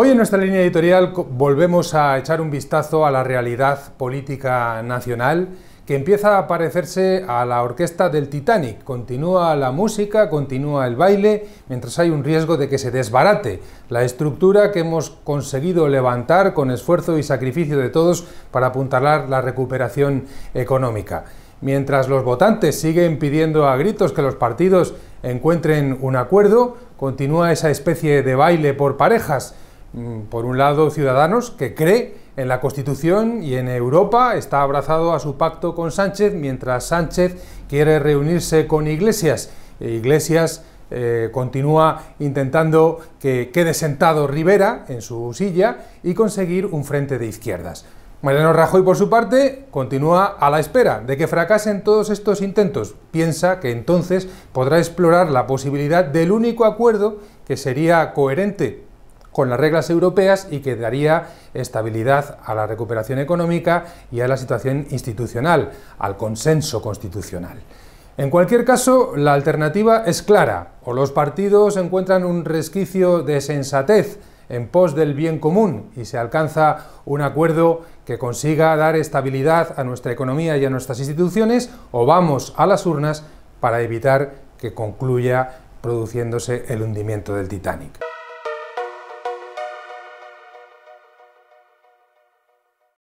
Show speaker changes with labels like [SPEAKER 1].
[SPEAKER 1] Hoy en nuestra línea editorial volvemos a echar un vistazo a la realidad política nacional que empieza a parecerse a la orquesta del Titanic. Continúa la música, continúa el baile, mientras hay un riesgo de que se desbarate la estructura que hemos conseguido levantar con esfuerzo y sacrificio de todos para apuntalar la recuperación económica. Mientras los votantes siguen pidiendo a gritos que los partidos encuentren un acuerdo, continúa esa especie de baile por parejas Mm, por un lado, Ciudadanos, que cree en la Constitución y en Europa, está abrazado a su pacto con Sánchez, mientras Sánchez quiere reunirse con Iglesias. E Iglesias eh, continúa intentando que quede sentado Rivera en su silla y conseguir un frente de izquierdas. Mariano Rajoy, por su parte, continúa a la espera de que fracasen todos estos intentos. Piensa que entonces podrá explorar la posibilidad del único acuerdo que sería coherente con las reglas europeas y que daría estabilidad a la recuperación económica y a la situación institucional, al consenso constitucional. En cualquier caso, la alternativa es clara, o los partidos encuentran un resquicio de sensatez en pos del bien común y se alcanza un acuerdo que consiga dar estabilidad a nuestra economía y a nuestras instituciones, o vamos a las urnas para evitar que concluya produciéndose el hundimiento del Titanic.